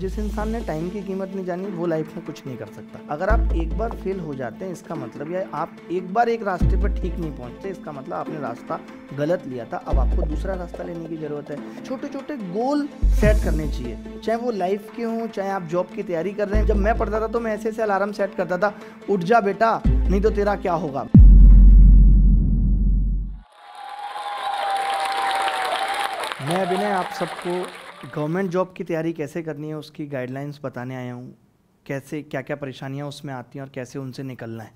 जिस इंसान ने टाइम की कीमत नहीं जानी वो लाइफ में कुछ नहीं कर सकता अगर आप एक बार फेल हो जाते हैं इसका मतलब या आप एक बार एक रास्ते पर ठीक नहीं पहुंचते इसका मतलब आपने रास्ता गलत लिया था अब आपको दूसरा रास्ता लेने की ज़रूरत है छोटे छोटे गोल सेट करने चाहिए चाहे वो लाइफ के हों चाहे आप जॉब की तैयारी कर रहे हैं जब मैं पढ़ता था तो मैं ऐसे ऐसे अलार्म सेट करता था उठ जा बेटा नहीं तो तेरा क्या होगा मैं विनय आप सबको गवर्नमेंट जॉब की तैयारी कैसे करनी है उसकी गाइडलाइंस बताने आया हूँ कैसे क्या क्या परेशानियाँ उसमें आती हैं और कैसे उनसे निकलना है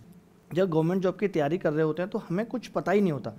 जब गवर्नमेंट जॉब की तैयारी कर रहे होते हैं तो हमें कुछ पता ही नहीं होता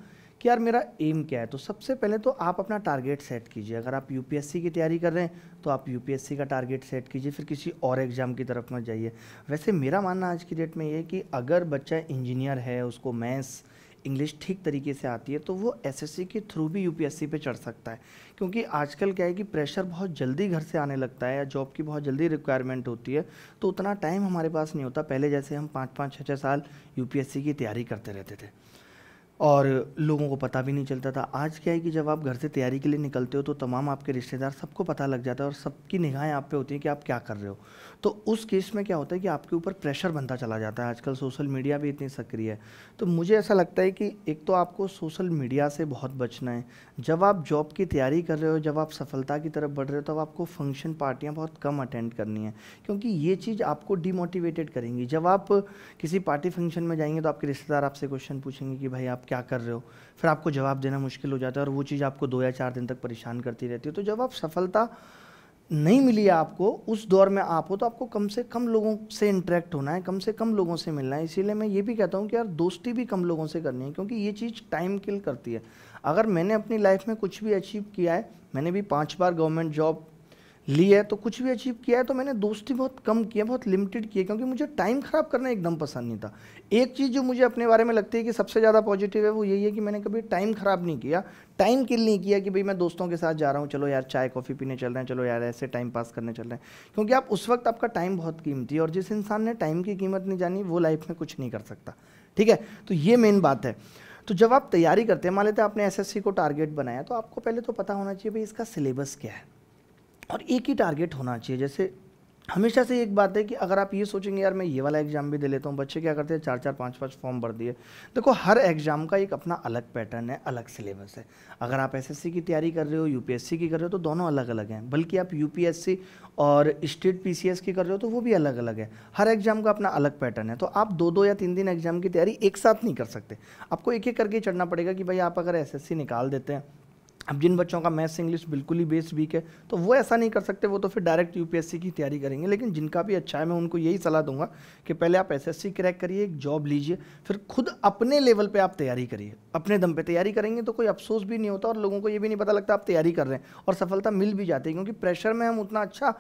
कि यार मेरा एम क्या है तो सबसे पहले तो आप अपना टारगेट सेट कीजिए अगर आप यू की तैयारी कर रहे हैं तो आप यू का टारगेट सेट कीजिए फिर किसी और एग्ज़ाम की तरफ मत जाइए वैसे मेरा मानना आज की डेट में ये कि अगर बच्चा इंजीनियर है उसको मैथ्स इंग्लिश ठीक तरीके से आती है तो वो एसएससी के थ्रू भी यूपीएससी पे चढ़ सकता है क्योंकि आजकल क्या है कि प्रेशर बहुत जल्दी घर से आने लगता है या जॉब की बहुत जल्दी रिक्वायरमेंट होती है तो उतना टाइम हमारे पास नहीं होता पहले जैसे हम पाँच पाँच छः छः साल यूपीएससी की तैयारी करते रहते थे और लोगों को पता भी नहीं चलता था आज क्या है कि जब आप घर से तैयारी के लिए निकलते हो तो तमाम आपके रिश्तेदार सबको पता लग जाता है और सबकी निगाहें आप पे होती हैं कि आप क्या कर रहे हो तो उस केस में क्या होता है कि आपके ऊपर प्रेशर बनता चला जाता है आजकल सोशल मीडिया भी इतनी सक्रिय है तो मुझे ऐसा लगता है कि एक तो आपको सोशल मीडिया से बहुत बचना है जब आप जॉब की तैयारी कर रहे हो जब आप सफलता की तरफ बढ़ रहे हो तब आपको फंक्शन पार्टियाँ बहुत कम अटेंड करनी है क्योंकि ये चीज़ आपको डिमोटिवेटेड करेंगी जब आप किसी पार्टी फंक्शन में जाएंगे तो आपके रिश्तेदार आपसे क्वेश्चन पूछेंगे कि भाई आप क्या कर रहे हो फिर आपको जवाब देना मुश्किल हो जाता है और वो चीज़ आपको दो या चार दिन तक परेशान करती रहती है तो जब आप सफलता नहीं मिली आपको उस दौर में आप हो तो आपको कम से कम लोगों से इंटरेक्ट होना है कम से कम लोगों से मिलना है इसीलिए मैं ये भी कहता हूँ कि यार दोस्ती भी कम लोगों से करनी है क्योंकि ये चीज़ टाइम किल करती है अगर मैंने अपनी लाइफ में कुछ भी अचीव किया है मैंने भी पाँच बार गवर्नमेंट जॉब लिया है तो कुछ भी अचीव किया है तो मैंने दोस्ती बहुत कम की है बहुत लिमिटेड की है क्योंकि मुझे टाइम ख़राब करना एकदम पसंद नहीं था एक चीज़ जो मुझे अपने बारे में लगती है कि सबसे ज़्यादा पॉजिटिव है वो यही है कि मैंने कभी टाइम ख़राब नहीं किया टाइम किल नहीं किया कि भाई मैं दोस्तों के साथ जा रहा हूँ चलो यार चाय कॉफ़ी पीने चल रहे हैं चलो यार ऐसे टाइम पास करने चल रहे हैं क्योंकि आप उस वक्त आपका टाइम बहुत कीमती है और जिस इंसान ने टाइम की कीमत नहीं जानी वो लाइफ में कुछ नहीं कर सकता ठीक है तो ये मेन बात है तो जब आप तैयारी करते हैं मान लेते हैं आपने एसएससी को टारगेट बनाया तो आपको पहले तो पता होना चाहिए भाई इसका सिलेबस क्या है और एक ही टारगेट होना चाहिए जैसे हमेशा से एक बात है कि अगर आप ये सोचेंगे यार मैं ये वाला एग्जाम भी दे लेता हूँ बच्चे क्या करते हैं चार चार पाँच पाँच फॉर्म भर दिए देखो हर एग्जाम का एक अपना अलग पैटर्न है अलग सिलेबस है अगर आप एसएससी की तैयारी कर रहे हो यूपीएससी की कर रहे हो तो दोनों अलग अलग हैं बल्कि आप यू और स्टेट पी की कर रहे हो तो वो भी अलग अलग है हर एग्जाम का अपना अलग पैटर्न है तो आप दो दो या तीन दिन एग्जाम की तैयारी एक साथ नहीं कर सकते आपको एक एक करके चढ़ना पड़ेगा कि भाई आप अगर एस निकाल देते हैं अब जिन बच्चों का मैथ्स इंग्लिश बिल्कुल ही बेस वीक है तो वो ऐसा नहीं कर सकते वो तो फिर डायरेक्ट यूपीएससी की तैयारी करेंगे लेकिन जिनका भी अच्छा है मैं उनको यही सलाह दूंगा कि पहले आप एसएससी क्रैक करिए एक जॉब लीजिए फिर खुद अपने लेवल पे आप तैयारी करिए अपने दम पे तैयारी करेंगे तो कोई अफसोस भी नहीं होता और लोगों को ये भी नहीं पता लगता आप तैयारी कर रहे हैं और सफलता मिल भी जाती है क्योंकि प्रेशर में हम उतना अच्छा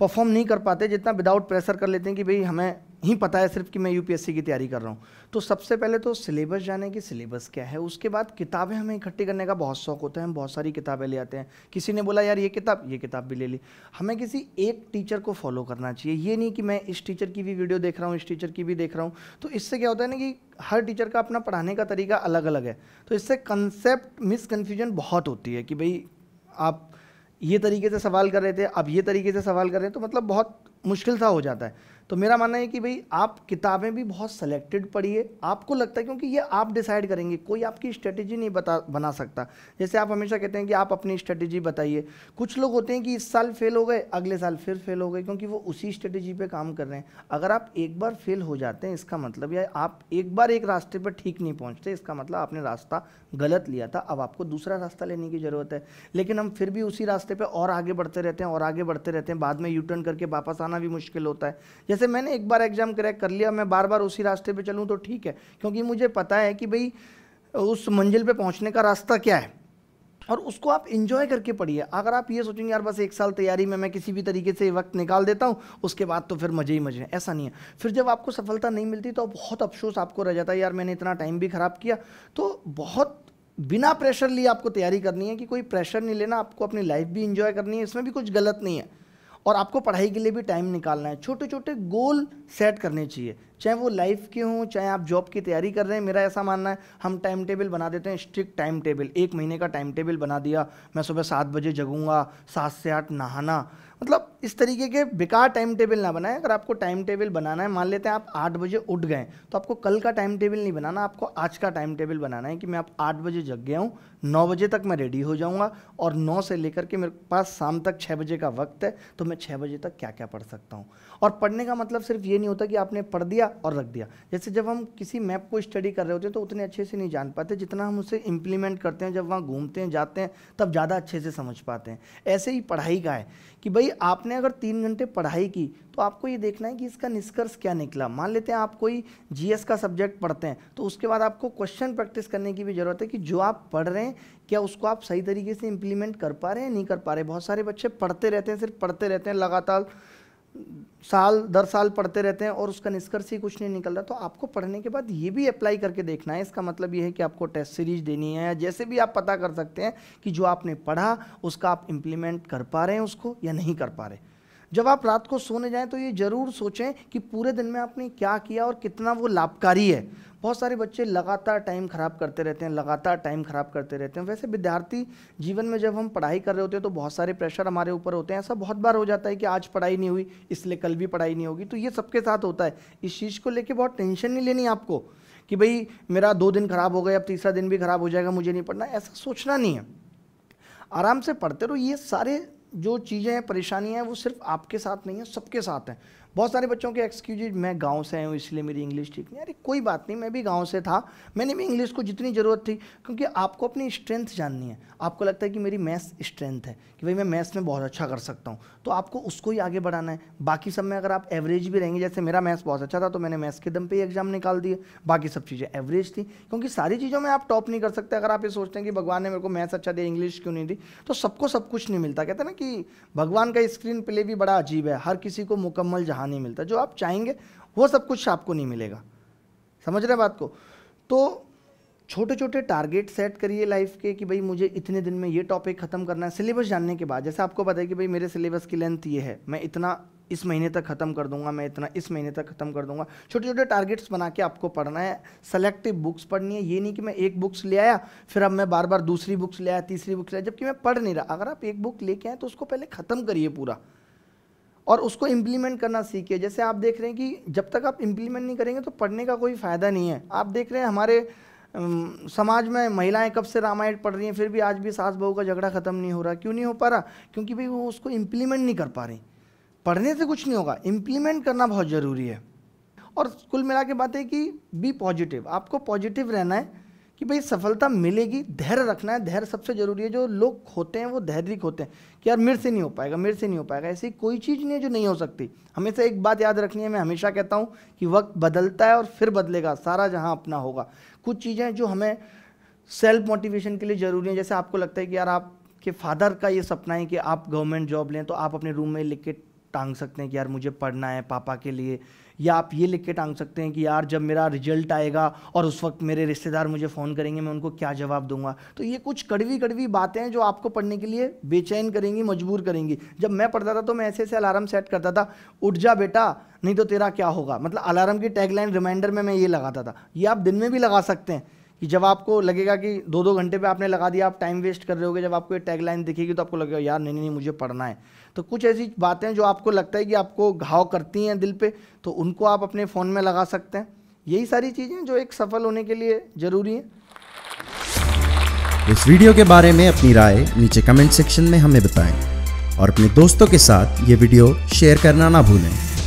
परफॉर्म नहीं कर पाते जितना विदाउट प्रेशर कर लेते हैं कि भाई हमें ही पता है सिर्फ कि मैं यूपीएससी की तैयारी कर रहा हूँ तो सबसे पहले तो सिलेबस जाने कि सिलेबस क्या है उसके बाद किताबें हमें इकट्ठी करने का बहुत शौक होता है हम बहुत सारी किताबें ले आते हैं किसी ने बोला यार ये किताब ये किताब भी ले ली हमें किसी एक टीचर को फॉलो करना चाहिए ये नहीं कि मैं इस टीचर की भी वीडियो देख रहा हूँ इस टीचर की भी देख रहा हूँ तो इससे क्या होता है ना कि हर टीचर का अपना पढ़ाने का तरीका अलग अलग है तो इससे कंसेप्ट मिसकन्फ्यूजन बहुत होती है कि भाई आप ये तरीके से सवाल कर रहे थे अब ये तरीके से सवाल कर रहे हैं तो मतलब बहुत मुश्किल सा हो जाता है तो मेरा मानना है कि भाई आप किताबें भी बहुत सेलेक्टेड पढ़िए आपको लगता है क्योंकि ये आप डिसाइड करेंगे कोई आपकी स्ट्रेटेजी नहीं बता बना सकता जैसे आप हमेशा कहते हैं कि आप अपनी स्ट्रेटेजी बताइए कुछ लोग होते हैं कि इस साल फेल हो गए अगले साल फिर फेल हो गए क्योंकि वो उसी स्ट्रेटेजी पर काम कर रहे हैं अगर आप एक बार फेल हो जाते हैं इसका मतलब या आप एक बार एक रास्ते पर ठीक नहीं पहुँचते इसका मतलब आपने रास्ता गलत लिया था अब आपको दूसरा रास्ता लेने की ज़रूरत है लेकिन हम फिर भी उसी रास्ते पर और आगे बढ़ते रहते हैं और आगे बढ़ते रहते हैं बाद में यू टर्न करके वापस आ बताना भी मुश्किल होता है जैसे मैंने एक बार एग्ज़ाम क्रैक कर लिया मैं बार बार उसी रास्ते पे चलूँ तो ठीक है क्योंकि मुझे पता है कि भाई उस मंजिल पे पहुँचने का रास्ता क्या है और उसको आप इन्जॉय करके पढ़िए अगर आप ये सोचेंगे यार बस एक साल तैयारी में मैं किसी भी तरीके से वक्त निकाल देता हूँ उसके बाद तो फिर मज़े ही मज़े हैं ऐसा नहीं है फिर जब आपको सफलता नहीं मिलती तो बहुत अफसोस आपको रह जाता है यार मैंने इतना टाइम भी ख़राब किया तो बहुत बिना प्रेशर लिए आपको तैयारी करनी है कि कोई प्रेशर नहीं लेना आपको अपनी लाइफ भी इंजॉय करनी है इसमें भी कुछ गलत नहीं है और आपको पढ़ाई के लिए भी टाइम निकालना है छोटे छोटे गोल सेट करने चाहिए चाहे वो लाइफ के हों चाहे आप जॉब की तैयारी कर रहे हैं मेरा ऐसा मानना है हम टाइम टेबल बना देते हैं स्ट्रिक्ट टाइम टेबल एक महीने का टाइम टेबल बना दिया मैं सुबह सात बजे जगूंगा सात से आठ नहाना मतलब इस तरीके के बेकार टाइम टेबल ना बनाएं अगर आपको टाइम टेबल बनाना है मान लेते हैं आप आठ बजे उठ गए तो आपको कल का टाइम टेबल नहीं बनाना आपको आज का टाइम टेबल बनाना है कि मैं आप आठ बजे जग गया हूँ नौ बजे तक मैं रेडी हो जाऊँगा और नौ से लेकर के मेरे पास शाम तक छः बजे का वक्त है तो मैं छः बजे तक क्या क्या पढ़ सकता हूँ और पढ़ने का मतलब सिर्फ ये नहीं होता कि आपने पढ़ दिया और रख दिया जैसे जब हम किसी मैप को स्टडी कर रहे होते हैं तो उतने अच्छे से नहीं जान पाते जितना हम उसे इम्प्लीमेंट करते हैं जब वहाँ घूमते हैं जाते हैं तब ज़्यादा अच्छे से समझ पाते हैं ऐसे ही पढ़ाई का है कि भाई भाई आपने अगर तीन घंटे पढ़ाई की तो आपको ये देखना है कि इसका निष्कर्ष क्या निकला मान लेते हैं आप कोई जीएस का सब्जेक्ट पढ़ते हैं तो उसके बाद आपको क्वेश्चन प्रैक्टिस करने की भी ज़रूरत है कि जो आप पढ़ रहे हैं क्या उसको आप सही तरीके से इम्प्लीमेंट कर पा रहे हैं नहीं कर पा रहे बहुत सारे बच्चे पढ़ते रहते हैं सिर्फ पढ़ते रहते हैं लगातार साल दर साल पढ़ते रहते हैं और उसका निष्कर्ष ही कुछ नहीं निकल रहा तो आपको पढ़ने के बाद ये भी अप्लाई करके देखना है इसका मतलब ये है कि आपको टेस्ट सीरीज देनी है या जैसे भी आप पता कर सकते हैं कि जो आपने पढ़ा उसका आप इम्प्लीमेंट कर पा रहे हैं उसको या नहीं कर पा रहे जब आप रात को सोने जाएं तो ये ज़रूर सोचें कि पूरे दिन में आपने क्या किया और कितना वो लाभकारी है बहुत सारे बच्चे लगातार टाइम ख़राब करते रहते हैं लगातार टाइम ख़राब करते रहते हैं वैसे विद्यार्थी जीवन में जब हम पढ़ाई कर रहे होते हैं तो बहुत सारे प्रेशर हमारे ऊपर होते हैं ऐसा बहुत बार हो जाता है कि आज पढ़ाई नहीं हुई इसलिए कल भी पढ़ाई नहीं होगी तो ये सबके साथ होता है इस चीज़ को लेकर बहुत टेंशन नहीं लेनी आपको कि भाई मेरा दो दिन ख़राब हो गया अब तीसरा दिन भी ख़राब हो जाएगा मुझे नहीं पढ़ना ऐसा सोचना नहीं है आराम से पढ़ते रहो ये सारे जो चीज़ें हैं परेशानियाँ हैं वो सिर्फ आपके साथ नहीं है सबके साथ हैं बहुत सारे बच्चों के एक्सक्यूज मैं गांव से आया हूँ इसलिए मेरी इंग्लिश ठीक नहीं अरे कोई बात नहीं मैं भी गांव से था मैंने भी इंग्लिश को जितनी ज़रूरत थी क्योंकि आपको अपनी स्ट्रेंथ जाननी है आपको लगता है कि मेरी मैथ्स स्ट्रेंथ है कि भाई मैं मैथ्स में बहुत अच्छा कर सकता हूँ तो आपको उसको ही आगे बढ़ाना है बाकी सब में अगर आप एवरेज भी रहेंगे जैसे मेरा मैथ्स बहुत अच्छा था तो मैंने मैथ्स के दम पर ही एग्जाम निकाल दिए बाकी सब चीज़ें एवरेज थी क्योंकि सारी चीज़ों में आप टॉप नहीं कर सकते अगर आप ये सोचते हैं कि भगवान ने मेरे को मैथ्स अच्छा दिया इंग्लिश क्यों नहीं दी तो सबको सब कुछ नहीं मिलता कहते ना कि भगवान का स्क्रीन प्ले भी बड़ा अजीब है हर किसी को मुकम्मल जहाँ नहीं मिलता जो आप चाहेंगे वो सब कुछ आपको नहीं मिलेगा समझ रहे बात को तो छोटे छोटे टारगेट सेट करिए लाइफ के कि भाई मुझे इतने दिन में ये टॉपिक ख़त्म करना है सिलेबस जानने के बाद जैसे आपको पता है कि भाई मेरे सिलेबस की लेंथ ये है मैं इतना इस महीने तक ख़त्म कर दूंगा मैं इतना इस महीने तक ख़त्म कर दूंगा छोटे छोटे टारगेट्स बना के आपको पढ़ना है सेलेक्टिव बुक्स पढ़नी है ये नहीं कि मैं एक बुक्स ले आया फिर अब मैं बार बार दूसरी बुक्स ले आया तीसरी बुक्स ले आया जबकि मैं पढ़ नहीं रहा अगर आप एक बुक लेके आए तो उसको पहले ख़त्म करिए पूरा और उसको इम्प्लीमेंट करना सीखिए जैसे आप देख रहे हैं कि जब तक आप इम्प्लीमेंट नहीं करेंगे तो पढ़ने का कोई फ़ायदा नहीं है आप देख रहे हैं हमारे समाज में महिलाएं कब से रामायण पढ़ रही हैं फिर भी आज भी सास बहू का झगड़ा ख़त्म नहीं हो रहा क्यों नहीं हो पा रहा क्योंकि भाई वो उसको इम्प्लीमेंट नहीं कर पा रही पढ़ने से कुछ नहीं होगा इम्प्लीमेंट करना बहुत ज़रूरी है और कुल मिला के बात है कि बी पॉजिटिव आपको पॉजिटिव रहना है कि भाई सफलता मिलेगी धैर्य रखना है धैर्य सबसे ज़रूरी है जो लोग खोते हैं वो धैर्य होते हैं कि यार मेरे से नहीं हो पाएगा मेरे से नहीं हो पाएगा ऐसी कोई चीज़ नहीं है जो नहीं हो सकती हमेशा एक बात याद रखनी है मैं हमेशा कहता हूँ कि वक्त बदलता है और फिर बदलेगा सारा जहाँ अपना होगा कुछ चीज़ें जो हमें सेल्फ मोटिवेशन के लिए ज़रूरी है जैसे आपको लगता है कि यार आपके फादर का ये सपना है कि आप गवर्नमेंट जॉब लें तो आप अपने रूम में लिख के टांग सकते हैं कि यार मुझे पढ़ना है पापा के लिए या आप ये लिख के टांग सकते हैं कि यार जब मेरा रिजल्ट आएगा और उस वक्त मेरे रिश्तेदार मुझे फ़ोन करेंगे मैं उनको क्या जवाब दूंगा तो ये कुछ कड़वी कड़वी बातें हैं जो आपको पढ़ने के लिए बेचैन करेंगी मजबूर करेंगी जब मैं पढ़ता था तो मैं ऐसे ऐसे अलार्म सेट करता था उठ जा बेटा नहीं तो तेरा क्या होगा मतलब अलार्म की टैगलाइन रिमाइंडर में मैं ये लगाता था ये आप दिन में भी लगा सकते हैं कि जब आपको लगेगा कि दो दो घंटे पे आपने लगा दिया आप टाइम वेस्ट कर रहे होगे जब आपको ये टैग लाइन दिखेगी तो आपको लगेगा यार नहीं नहीं मुझे पढ़ना है तो कुछ ऐसी बातें जो आपको लगता है कि आपको घाव करती हैं दिल पे तो उनको आप अपने फ़ोन में लगा सकते हैं यही सारी चीज़ें जो एक सफल होने के लिए ज़रूरी हैं इस वीडियो के बारे में अपनी राय नीचे कमेंट सेक्शन में हमें बताएं और अपने दोस्तों के साथ ये वीडियो शेयर करना ना भूलें